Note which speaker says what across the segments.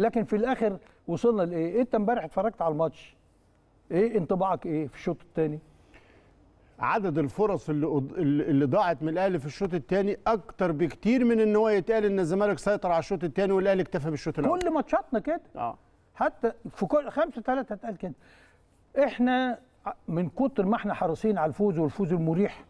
Speaker 1: لكن في الاخر وصلنا لايه إيه انت امبارح اتفرجت على الماتش ايه انطباعك ايه في الشوط الثاني عدد الفرص اللي اللي ضاعت من الاهلي في الشوط الثاني اكتر بكتير من ان هو يتقال ان الزمالك سيطر على الشوط الثاني والاهلي اكتفى بالشوط الاول كل ماتشاتنا كده اه حتى في كل خمسه ثلاثه اتقال كده احنا من كتر ما احنا حريصين على الفوز والفوز المريح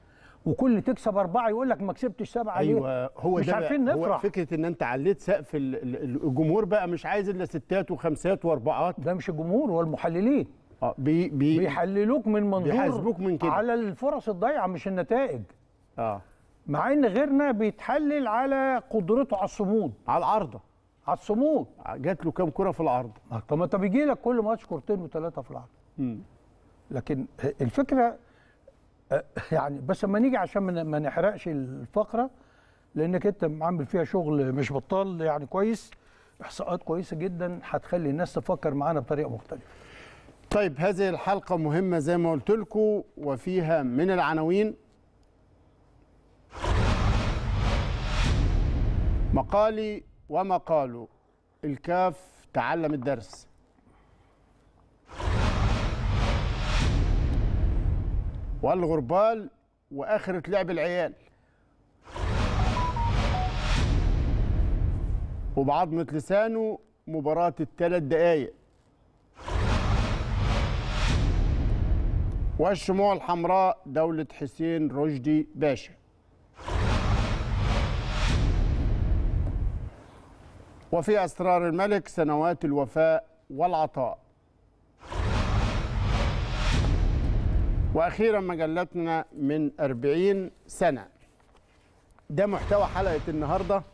Speaker 1: وكل تكسب اربعه يقول لك ما كسبتش سبعه ايوه ليه؟ هو مش عارفين نفرح هو فكره ان انت عليت سقف الجمهور بقى مش عايز الا ستات وخمسات واربعات ده مش الجمهور هو المحللين اه بي بي بيحللوك من منظور بيحاسبوك من كده على الفرص الضايعه مش النتائج اه مع ان غيرنا بيتحلل على قدرته على الصمود على العارضه على الصمود آه، جات له كام كره في العارضه آه، طب ما انت بيجي لك كل ماتش كورتين وثلاثه في العارضه لكن الفكره أه، يعني بس اما نيجي عشان ما نحرقش الفقره لانك انت عامل فيها شغل مش بطال يعني كويس احصاءات كويسه جدا هتخلي الناس تفكر معانا بطريقه مختلفه. طيب هذه الحلقه مهمه
Speaker 2: زي ما قلت لكم وفيها من العناوين مقالي ومقاله الكاف تعلم الدرس والغربال واخره لعب العيال وبعضمه لسانه مباراه الثلاث دقايق والشموع الحمراء دولة حسين رشدي باشا وفي أسرار الملك سنوات الوفاء والعطاء وأخيرا مجلتنا من 40 سنة ده محتوى حلقة النهاردة